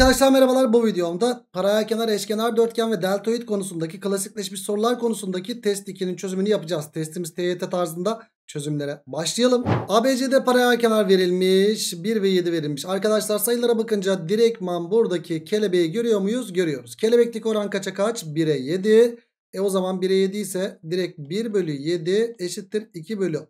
Arkadaşlar merhabalar bu videomda paraya kenar eşkenar dörtgen ve deltoid konusundaki klasikleşmiş sorular konusundaki test 2'nin çözümünü yapacağız. Testimiz TYT tarzında çözümlere başlayalım. ABC'de paraya kenar verilmiş 1 ve 7 verilmiş. Arkadaşlar sayılara bakınca direktman buradaki kelebeği görüyor muyuz? Görüyoruz. Kelebeklik oran kaça kaç? 1'e 7. E o zaman 1'e 7 ise direkt 1 bölü 7 eşittir 2 bölü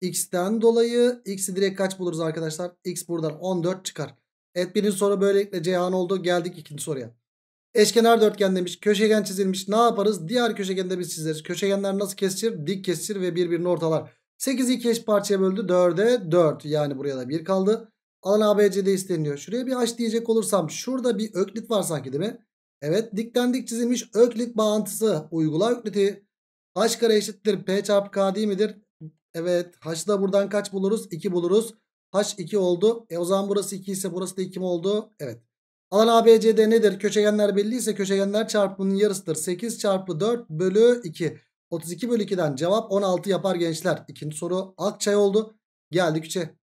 x'ten dolayı x'i direkt kaç buluruz arkadaşlar? x buradan 14 çıkar. Evet birinci soru böylelikle Ceyhan oldu. Geldik ikinci soruya. Eşkenar dörtgen demiş. Köşegen çizilmiş. Ne yaparız? Diğer köşegende biz çizeriz. Köşegenler nasıl kesilir? Dik kesilir ve birbirini ortalar. 8 iki eş parçaya böldü. 4'e 4. Yani buraya da 1 kaldı. Alan ABC'de isteniyor. Şuraya bir H diyecek olursam şurada bir öklit var sanki değil mi? Evet dikten dik çizilmiş öklit bağıntısı. Uygula ökliti. H kare eşittir P çarpı K değil midir? Evet H'da buradan kaç buluruz? 2 buluruz. H2 oldu. E o zaman burası 2 ise burası da 2 mi oldu? Evet. Alan ABCD nedir? Köşegenler belliyse köşegenler çarpımının yarısıdır. 8 çarpı 4 bölü 2. 32 bölü 2'den cevap 16 yapar gençler. İkinci soru Akçay oldu. Geldik 3'e.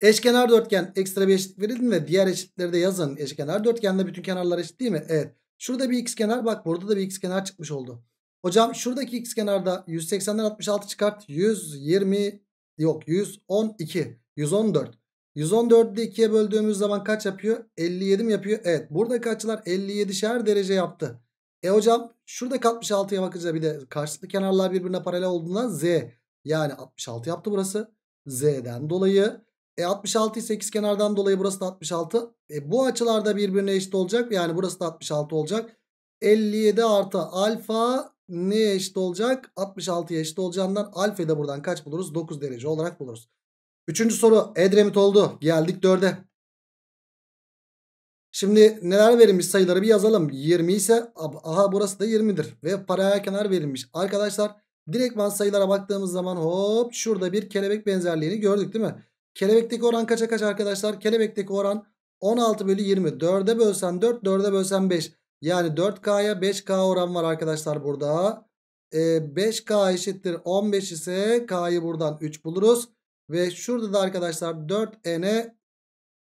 Eşkenar dörtgen ekstra bir eşit verildi mi? diğer eşitleri de yazın. Eşkenar dörtgende bütün kenarlar eşit değil mi? Evet. Şurada bir x kenar bak burada da bir x kenar çıkmış oldu. Hocam şuradaki x kenarda 180'den 66 çıkart 120 Yok 112. 114. 114'ü de 2'ye böldüğümüz zaman kaç yapıyor? 57 mi yapıyor? Evet. burada açılar 57'şer derece yaptı. E hocam şurada 66'ya bakınca bir de karşılıklı kenarlar birbirine paralel olduğundan Z. Yani 66 yaptı burası. Z'den dolayı. E 66 ise kenardan dolayı burası da 66. E bu açılarda birbirine eşit olacak. Yani burası da 66 olacak. 57 artı alfa neye eşit olacak? 66'ya eşit olacağından alfayı da buradan kaç buluruz? 9 derece olarak buluruz. Üçüncü soru Edremit oldu. Geldik 4'e. Şimdi neler verilmiş sayıları bir yazalım. 20 ise aha burası da 20'dir. Ve paraya kenar verilmiş. Arkadaşlar direktman sayılara baktığımız zaman hop şurada bir kelebek benzerliğini gördük değil mi? Kelebekteki oran kaça kaç arkadaşlar? Kelebekteki oran 16 bölü 20. 4'e bölsen 4, 4'e bölsen 5. Yani 4K'ya 5K oran var arkadaşlar burada. E, ee, 5K eşittir 15 ise K'yı buradan 3 buluruz. Ve şurada da arkadaşlar 4N'e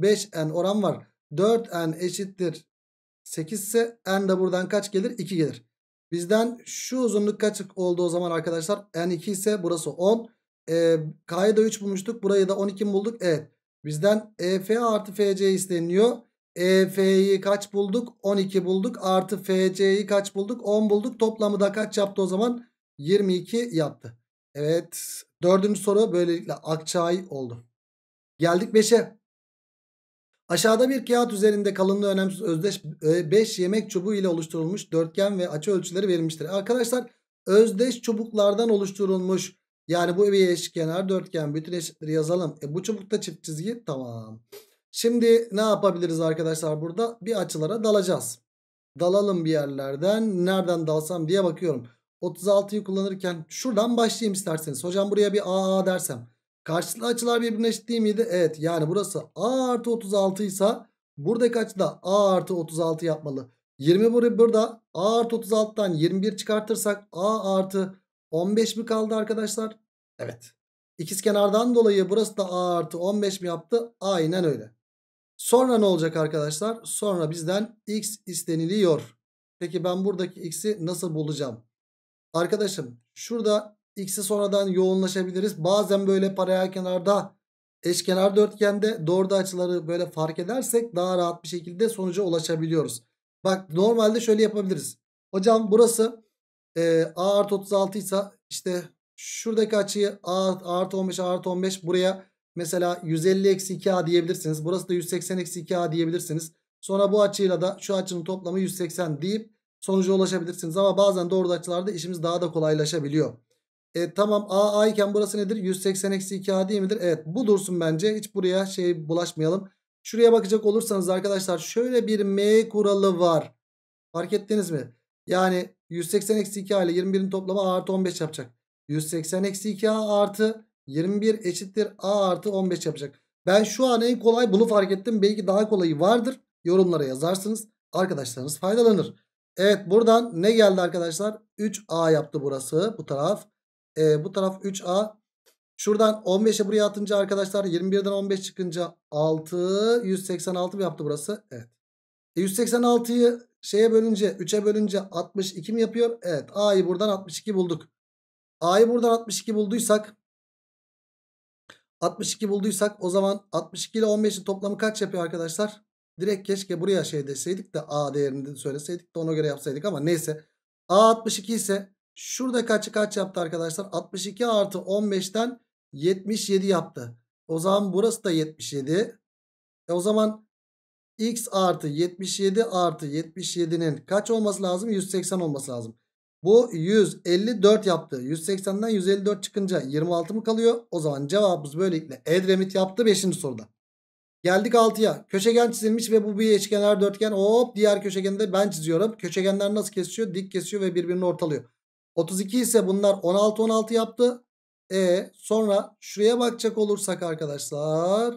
5N oran var. 4N eşittir 8 ise N de buradan kaç gelir? 2 gelir. Bizden şu uzunluk kaç oldu o zaman arkadaşlar? N2 ise burası 10. E, ee, K'yı da 3 bulmuştuk. Burayı da 12 bulduk? Evet. Bizden EF artı FC isteniyor. EF'yi kaç bulduk? 12 bulduk. Artı FC'yi kaç bulduk? 10 bulduk. Toplamı da kaç yaptı o zaman? 22 yaptı. Evet. Dördüncü soru böylelikle akçay oldu. Geldik 5'e. Aşağıda bir kağıt üzerinde kalınlığı önemsiz özdeş 5 e, yemek çubuğu ile oluşturulmuş dörtgen ve açı ölçüleri verilmiştir. Arkadaşlar özdeş çubuklardan oluşturulmuş. Yani bu bir eşkenar dörtgen bütün eşitleri yazalım. E, bu çubukta çift çizgi tamam. Şimdi ne yapabiliriz arkadaşlar burada? Bir açılara dalacağız. Dalalım bir yerlerden. Nereden dalsam diye bakıyorum. 36'yı kullanırken şuradan başlayayım isterseniz. Hocam buraya bir AA dersem. Karşılıklı açılar birbirine eşit değil miydi? Evet yani burası A artı 36 ise buradaki açı da A artı 36 yapmalı. 20 burada A artı 36'dan 21 çıkartırsak A artı 15 mi kaldı arkadaşlar? Evet. İkiz kenardan dolayı burası da A artı 15 mi yaptı? Aynen öyle. Sonra ne olacak arkadaşlar? Sonra bizden x isteniliyor. Peki ben buradaki x'i nasıl bulacağım? Arkadaşım şurada x'i sonradan yoğunlaşabiliriz. Bazen böyle paralel kenarda eşkenar dörtgende doğru açıları böyle fark edersek daha rahat bir şekilde sonuca ulaşabiliyoruz. Bak normalde şöyle yapabiliriz. Hocam burası e, a artı 36 ise işte şuradaki açıyı a artı 15 a artı 15 buraya Mesela 150-2A diyebilirsiniz. Burası da 180-2A diyebilirsiniz. Sonra bu açıyla da şu açının toplamı 180 deyip sonuca ulaşabilirsiniz. Ama bazen doğru açılarda işimiz daha da kolaylaşabiliyor. E, tamam A, A iken burası nedir? 180-2A değil midir? Evet bu dursun bence. Hiç buraya şey bulaşmayalım. Şuraya bakacak olursanız arkadaşlar şöyle bir M kuralı var. Fark ettiniz mi? Yani 180-2A ile 21'in toplamı A artı 15 yapacak. 180-2A artı 21 eşittir A artı 15 yapacak. Ben şu an en kolay bunu fark ettim. Belki daha kolayı vardır. Yorumlara yazarsınız. Arkadaşlarınız faydalanır. Evet buradan ne geldi arkadaşlar? 3A yaptı burası bu taraf. Ee, bu taraf 3A. Şuradan 15'e buraya atınca arkadaşlar 21'den 15 çıkınca 6 186 mı yaptı burası? Evet. E 186'yı şeye bölünce 3'e bölünce 62 mi yapıyor? Evet. A'yı buradan 62 bulduk. A'yı buradan 62 bulduysak 62 bulduysak o zaman 62 ile 15'in toplamı kaç yapıyor arkadaşlar? Direkt keşke buraya şey deseydik de A değerini de söyleseydik de ona göre yapsaydık ama neyse. A 62 ise şurada kaçı kaç yaptı arkadaşlar? 62 artı 15'ten 77 yaptı. O zaman burası da 77. E o zaman x artı 77 artı 77'nin kaç olması lazım? 180 olması lazım. Bu 154 yaptı. 180'den 154 çıkınca 26 mı kalıyor? O zaman cevabımız böylelikle Edremit yaptı 5. soruda. Geldik 6'ya. Köşegen çizilmiş ve bu bir eşkenar dörtgen. Hop diğer köşegeni de ben çiziyorum. Köşegenler nasıl kesiyor? Dik kesiyor ve birbirini ortalıyor. 32 ise bunlar 16 16 yaptı. E sonra şuraya bakacak olursak arkadaşlar.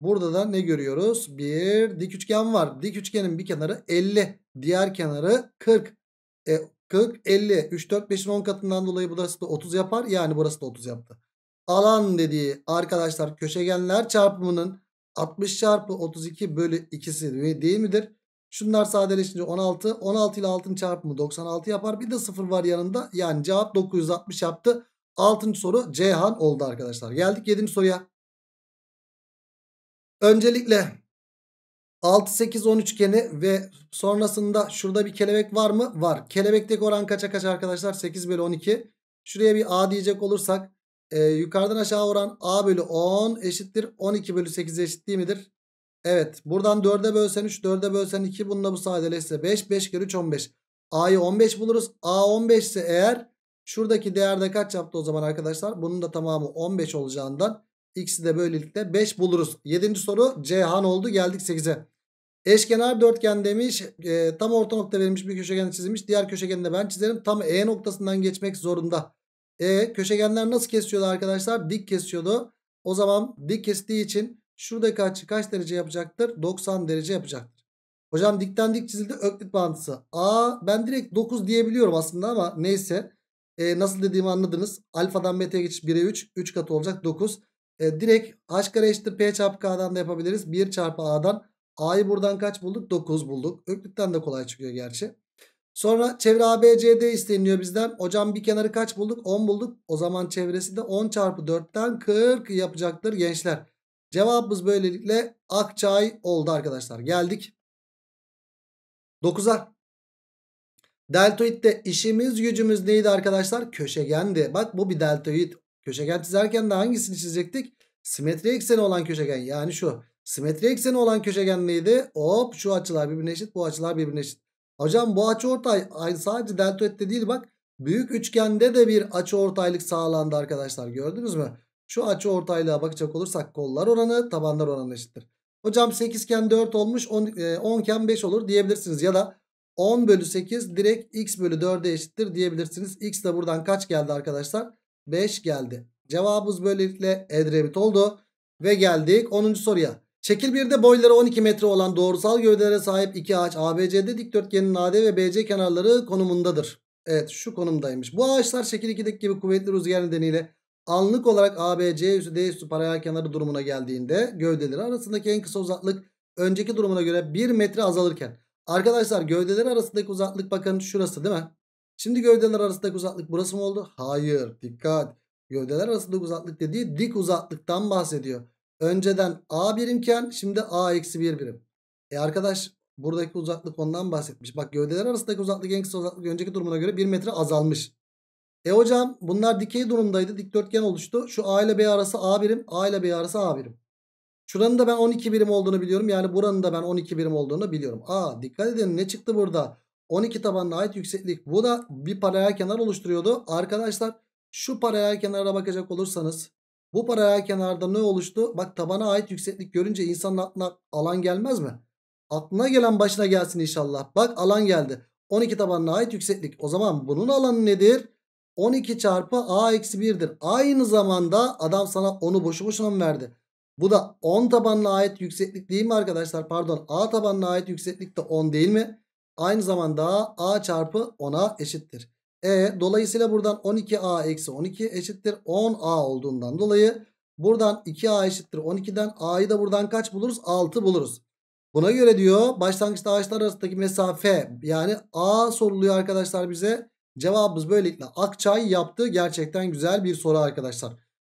Burada da ne görüyoruz? Bir dik üçgen var. Dik üçgenin bir kenarı 50. Diğer kenarı 40. E, 40, 50. 3, 4, 5'in 10 katından dolayı burası da 30 yapar. Yani burası da 30 yaptı. Alan dediği arkadaşlar köşegenler çarpımının 60 çarpı 32 bölü 2'si değil midir? Şunlar sadeleşince 16. 16 ile 6'ın çarpımı 96 yapar. Bir de 0 var yanında. Yani cevap 960 yaptı. 6. soru Ceyhan oldu arkadaşlar. Geldik 7. soruya. Öncelikle 6, 8, 10 üçgeni ve sonrasında şurada bir kelebek var mı? Var. Kelebekteki oran kaça kaç arkadaşlar? 8 bölü 12. Şuraya bir A diyecek olursak e, yukarıdan aşağı oran A bölü 10 eşittir. 12 bölü 8 eşit değil midir? Evet. Buradan 4'e bölsen 3, 4'e bölsen 2. Bununla bu sadeleşse 5. 5 kere 3, 15. A'yı 15 buluruz. A 15 ise eğer şuradaki değerde kaç yaptı o zaman arkadaşlar? Bunun da tamamı 15 olacağından x'i de böylelikle 5 buluruz. 7. soru Cihan oldu. Geldik 8'e. Eşkenar dörtgen demiş. E, tam orta nokta verilmiş bir köşegen çizilmiş. Diğer köşegeni de ben çizerim. Tam E noktasından geçmek zorunda. E köşegenler nasıl kesiyordu arkadaşlar? Dik kesiyordu. O zaman dik kestiği için şuradaki açı kaç derece yapacaktır? 90 derece yapacaktır. Hocam dikten dik çizildi öklit bağıntısı. Aa ben direkt 9 diyebiliyorum aslında ama neyse. E, nasıl dediğimi anladınız. Alfadan beta'ya geçiş 1'e 3. 3 katı olacak 9. E, direkt h kare eşittir p çarpı k'dan da yapabiliriz. 1 çarpı a'dan A'yı buradan kaç bulduk? 9 bulduk. Öklükten de kolay çıkıyor gerçi. Sonra çevre ABCD isteniyor bizden. Hocam bir kenarı kaç bulduk? 10 bulduk. O zaman çevresi de 10 çarpı 4'ten 40 yapacaktır gençler. Cevabımız böylelikle Akçay oldu arkadaşlar. Geldik. 9'a. Deltoid'de işimiz gücümüz neydi arkadaşlar? Köşegendi. Bak bu bir deltoid. Köşegen çizerken de hangisini çizecektik? Simetri ekseni olan köşegen. Yani şu. Simetri ekseni olan köşegen neydi? Hop şu açılar birbirine eşit bu açılar birbirine eşit. Hocam bu açı ortay sadece deltoidde değil bak. Büyük üçgende de bir açı ortaylık sağlandı arkadaşlar gördünüz mü? Şu açı ortaylığa bakacak olursak kollar oranı tabanlar oranı eşittir. Hocam 8 iken 4 olmuş 10, 10 iken 5 olur diyebilirsiniz. Ya da 10 bölü 8 direkt x bölü 4'e eşittir diyebilirsiniz. X de buradan kaç geldi arkadaşlar? 5 geldi. Cevabımız böylelikle edrebit oldu. Ve geldik 10. soruya. Şekil 1'de boyları 12 metre olan doğrusal gövdelere sahip iki ağaç ABC'de dikdörtgenin AD ve BC kenarları konumundadır. Evet şu konumdaymış. Bu ağaçlar şekil 2'deki gibi kuvvetli rüzgar nedeniyle anlık olarak ABC üssü D üssü paralel kenarı durumuna geldiğinde gövdeleri arasındaki en kısa uzaklık önceki durumuna göre 1 metre azalırken. Arkadaşlar gövdeleri arasındaki uzaklık bakın şurası değil mi? Şimdi gövdeler arasındaki uzaklık burası mı oldu? Hayır dikkat. Gövdeler arasındaki uzaklık dediği dik uzaklıktan bahsediyor önceden A birimken şimdi A eksi 1 birim. E arkadaş buradaki uzaklık ondan bahsetmiş. Bak gövdeler arasındaki uzaklık en kısa uzaklık önceki durumuna göre 1 metre azalmış. E hocam bunlar dikey durumdaydı. Dikdörtgen oluştu. Şu A ile B arası A birim. A ile B arası A birim. Şuranın da ben 12 birim olduğunu biliyorum. Yani buranın da ben 12 birim olduğunu biliyorum. A dikkat edin ne çıktı burada? 12 tabanına ait yükseklik. Bu da bir paralel kenar oluşturuyordu. Arkadaşlar şu paralel kenara bakacak olursanız bu paralel kenarda ne oluştu? Bak tabana ait yükseklik görünce insanın aklına alan gelmez mi? Aklına gelen başına gelsin inşallah. Bak alan geldi. 12 tabanına ait yükseklik. O zaman bunun alanı nedir? 12 çarpı a eksi 1'dir. Aynı zamanda adam sana onu boşu boşuna mı verdi? Bu da 10 tabanına ait yükseklik değil mi arkadaşlar? Pardon a tabanına ait yükseklik de 10 değil mi? Aynı zamanda a çarpı 10'a eşittir. E dolayısıyla buradan 12A eksi 12 eşittir 10A olduğundan dolayı buradan 2A eşittir 12'den A'yı da buradan kaç buluruz? 6 buluruz. Buna göre diyor başlangıçta ağaçlar arasındaki mesafe yani A soruluyor arkadaşlar bize. Cevabımız böylelikle Akçay yaptı. Gerçekten güzel bir soru arkadaşlar.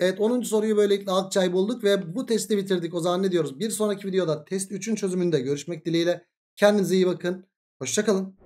Evet 10. soruyu böylelikle Akçay bulduk ve bu testi bitirdik. O zaman ne diyoruz? Bir sonraki videoda test 3'ün çözümünde görüşmek dileğiyle. Kendinize iyi bakın. Hoşçakalın.